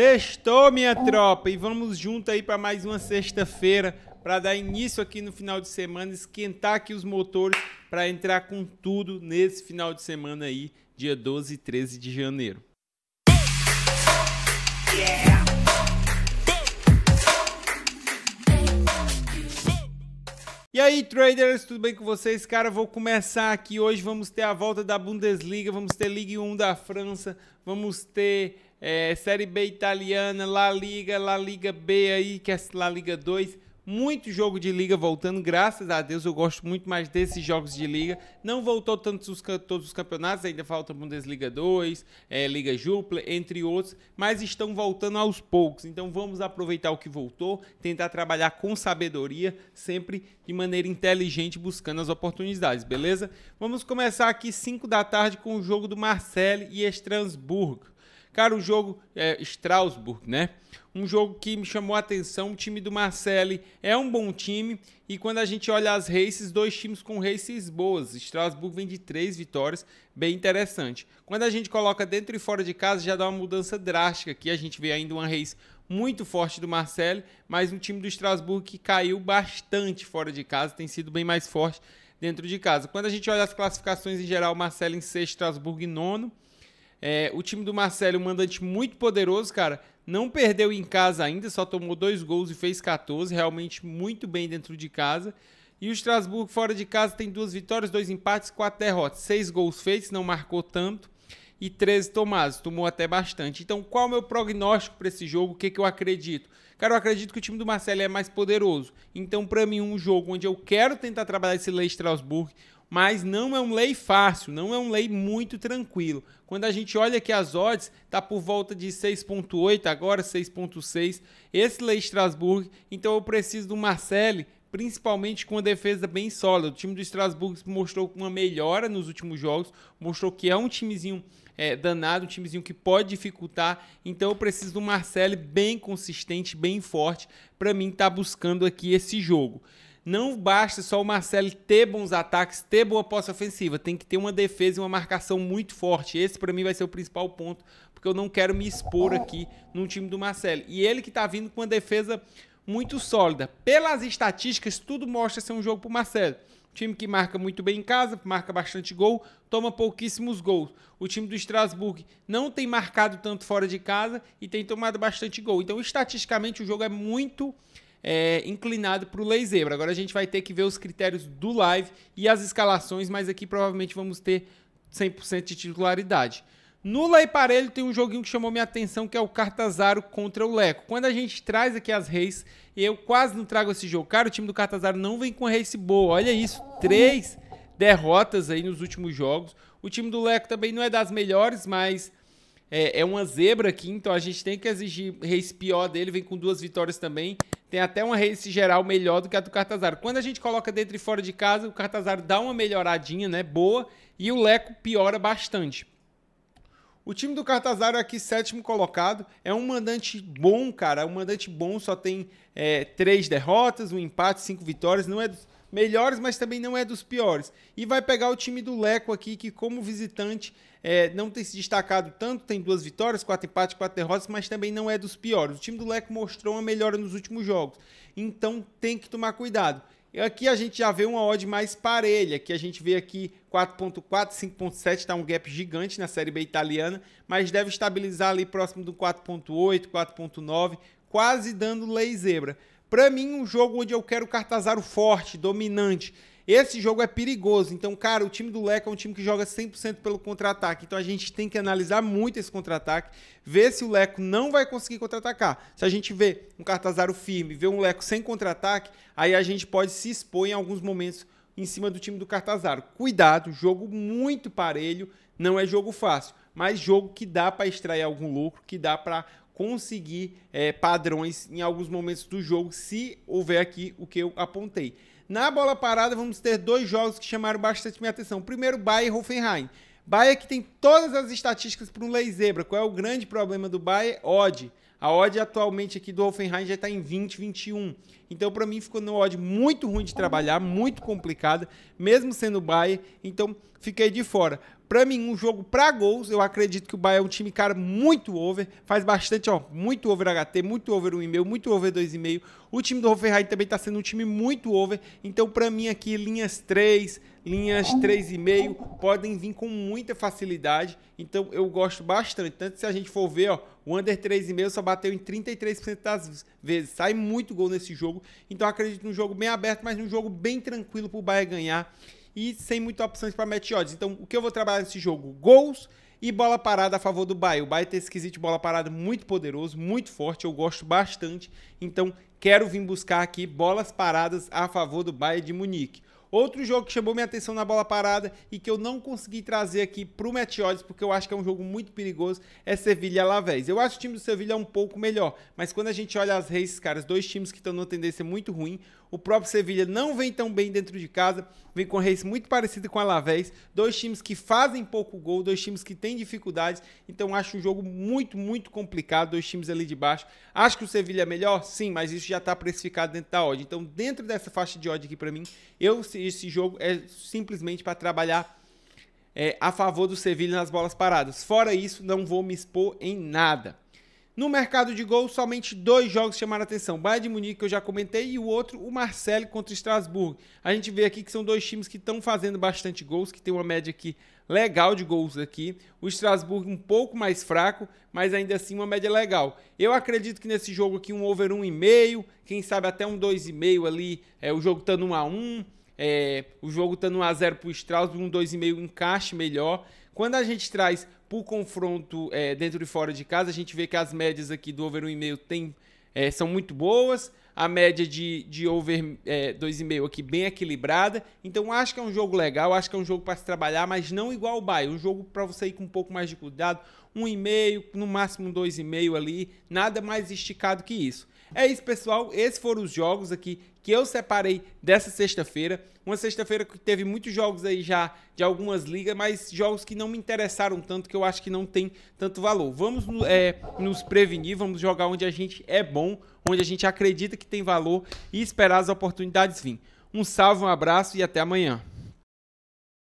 Sextou, minha ah. tropa, e vamos junto aí para mais uma sexta-feira para dar início aqui no final de semana, esquentar aqui os motores para entrar com tudo nesse final de semana aí, dia 12 e 13 de janeiro. E aí, traders, tudo bem com vocês? Cara, vou começar aqui. Hoje vamos ter a volta da Bundesliga, vamos ter Ligue 1 da França, vamos ter é, Série B italiana, La Liga, La Liga B aí, que é La Liga 2. Muito jogo de liga voltando, graças a Deus eu gosto muito mais desses jogos de liga. Não voltou tanto os, todos os campeonatos, ainda falta Bundesliga 2, é, Liga Júpiter, entre outros, mas estão voltando aos poucos. Então vamos aproveitar o que voltou, tentar trabalhar com sabedoria, sempre de maneira inteligente, buscando as oportunidades, beleza? Vamos começar aqui 5 da tarde com o jogo do Marseille e Estrasburgo. Cara, o jogo é, Strasbourg, né? Um jogo que me chamou a atenção. O time do Marcelli é um bom time. E quando a gente olha as races, dois times com races boas. Strasbourg vem de três vitórias, bem interessante. Quando a gente coloca dentro e fora de casa, já dá uma mudança drástica. Aqui a gente vê ainda uma race muito forte do Marcelli, mas um time do Strasbourg que caiu bastante fora de casa, tem sido bem mais forte dentro de casa. Quando a gente olha as classificações em geral, Marcelo em sexto, Strasbourg em nono. É, o time do Marcelo, um mandante muito poderoso, cara. Não perdeu em casa ainda, só tomou dois gols e fez 14. Realmente muito bem dentro de casa. E o Strasbourg fora de casa tem duas vitórias, dois empates, quatro derrotas. Seis gols feitos, não marcou tanto. E 13 tomados, tomou até bastante. Então, qual é o meu prognóstico para esse jogo? O que, que eu acredito? Cara, eu acredito que o time do Marcelo é mais poderoso. Então, para mim, um jogo onde eu quero tentar trabalhar esse Lei Strasbourg, mas não é um lei fácil, não é um lei muito tranquilo. Quando a gente olha que as odds está por volta de 6.8, agora 6.6, esse lei Strasbourg, então eu preciso do Marcelli, principalmente com a defesa bem sólida. O time do Strasbourg mostrou uma melhora nos últimos jogos, mostrou que é um timezinho é, danado, um timezinho que pode dificultar. Então eu preciso do Marcelli bem consistente, bem forte, para mim estar tá buscando aqui esse jogo não basta só o Marcelo ter bons ataques, ter boa posse ofensiva, tem que ter uma defesa e uma marcação muito forte. Esse para mim vai ser o principal ponto, porque eu não quero me expor aqui no time do Marcelo. E ele que tá vindo com uma defesa muito sólida. Pelas estatísticas, tudo mostra ser um jogo pro Marcelo. Time que marca muito bem em casa, marca bastante gol, toma pouquíssimos gols. O time do Strasbourg não tem marcado tanto fora de casa e tem tomado bastante gol. Então, estatisticamente, o jogo é muito é, inclinado para o Lei Zebra. Agora a gente vai ter que ver os critérios do live e as escalações, mas aqui provavelmente vamos ter 100% de titularidade. No Lei Parelho tem um joguinho que chamou minha atenção, que é o Cartazaro contra o Leco. Quando a gente traz aqui as reis, eu quase não trago esse jogo. Cara, o time do Cartazaro não vem com race boa. Olha isso, três derrotas aí nos últimos jogos. O time do Leco também não é das melhores, mas é, é uma zebra aqui, então a gente tem que exigir race pior dele. Vem com duas vitórias também tem até uma race geral melhor do que a do Cartazar Quando a gente coloca dentro e fora de casa, o Cartazar dá uma melhoradinha, né? Boa. E o Leco piora bastante. O time do é aqui, sétimo colocado, é um mandante bom, cara. Um mandante bom, só tem é, três derrotas, um empate, cinco vitórias. Não é dos, melhores, mas também não é dos piores. E vai pegar o time do Leco aqui, que como visitante é, não tem se destacado tanto, tem duas vitórias, quatro empates, quatro derrotas, mas também não é dos piores. O time do Leco mostrou uma melhora nos últimos jogos, então tem que tomar cuidado. Aqui a gente já vê uma odd mais parelha, que a gente vê aqui 4.4, 5.7, está um gap gigante na Série B italiana, mas deve estabilizar ali próximo do 4.8, 4.9, quase dando lei zebra. Para mim, um jogo onde eu quero Cartazaro forte, dominante. Esse jogo é perigoso. Então, cara, o time do Leco é um time que joga 100% pelo contra-ataque. Então, a gente tem que analisar muito esse contra-ataque, ver se o Leco não vai conseguir contra-atacar. Se a gente vê um Cartazaro firme, vê um Leco sem contra-ataque, aí a gente pode se expor em alguns momentos em cima do time do Cartazaro. Cuidado, jogo muito parelho, não é jogo fácil, mas jogo que dá para extrair algum lucro, que dá para conseguir é, padrões em alguns momentos do jogo, se houver aqui o que eu apontei. Na bola parada, vamos ter dois jogos que chamaram bastante minha atenção. Primeiro, Bayern e Hoffenheim. Bayern que tem todas as estatísticas para um lei zebra. Qual é o grande problema do Bayern? Odd. A odd atualmente aqui do Hoffenheim já está em 20, 21. Então, para mim, ficou uma odd muito ruim de trabalhar, muito complicada, mesmo sendo o Bayern. Então, fiquei de fora. Para mim, um jogo para gols, eu acredito que o Bayern é um time, cara, muito over. Faz bastante, ó, muito over HT, muito over 1,5, muito over 2,5. O time do Hoffenheim também está sendo um time muito over. Então, para mim aqui, linhas 3, linhas 3,5 podem vir com muita facilidade. Então, eu gosto bastante. Tanto se a gente for ver, ó, o under 3,5 só bateu em 33% das vezes. Sai muito gol nesse jogo. Então acredito num jogo bem aberto, mas num jogo bem tranquilo para o Bahia ganhar. E sem muitas opções para match odds. Então o que eu vou trabalhar nesse jogo? Gols e bola parada a favor do Bahia. O Bahia tem esquisito bola parada muito poderoso, muito forte, eu gosto bastante. Então, quero vir buscar aqui bolas paradas a favor do Bahia de Munique. Outro jogo que chamou minha atenção na bola parada e que eu não consegui trazer aqui pro Meteores, porque eu acho que é um jogo muito perigoso, é Sevilha Alavés. Eu acho que o time do Sevilha é um pouco melhor, mas quando a gente olha as reis, caras, dois times que estão numa tendência muito ruim, o próprio Sevilha não vem tão bem dentro de casa, vem com race muito parecido com a Alavés, dois times que fazem pouco gol, dois times que têm dificuldades, então acho um jogo muito, muito complicado, dois times ali de baixo. Acho que o Sevilha é melhor? Sim, mas isso já está precificado dentro da odd. Então, dentro dessa faixa de odd aqui para mim, eu esse jogo é simplesmente para trabalhar é, a favor do Sevilha nas bolas paradas. Fora isso, não vou me expor em nada. No mercado de gols, somente dois jogos chamaram atenção. O Bayern de Munique, que eu já comentei, e o outro, o Marcelo contra o Strasbourg. A gente vê aqui que são dois times que estão fazendo bastante gols, que tem uma média aqui legal de gols aqui. O Strasbourg um pouco mais fraco, mas ainda assim uma média legal. Eu acredito que nesse jogo aqui um over 1,5, quem sabe até um 2,5 ali, é, o jogo tá 1 a 1 é, o jogo estando tá 1x0 para o Strauss, um 2,5 encaixe melhor. Quando a gente traz para o confronto é, dentro e fora de casa, a gente vê que as médias aqui do over 1,5 tem, é, são muito boas. A média de, de over é, 2,5 aqui bem equilibrada. Então acho que é um jogo legal, acho que é um jogo para se trabalhar, mas não igual o Bayern. Um jogo para você ir com um pouco mais de cuidado. 1,5, no máximo 2,5 ali. Nada mais esticado que isso. É isso, pessoal. Esses foram os jogos aqui que eu separei dessa sexta-feira. Uma sexta-feira que teve muitos jogos aí já de algumas ligas, mas jogos que não me interessaram tanto, que eu acho que não tem tanto valor. Vamos é, nos prevenir, vamos jogar onde a gente é bom, onde a gente acredita que tem valor e esperar as oportunidades vir. Um salve, um abraço e até amanhã.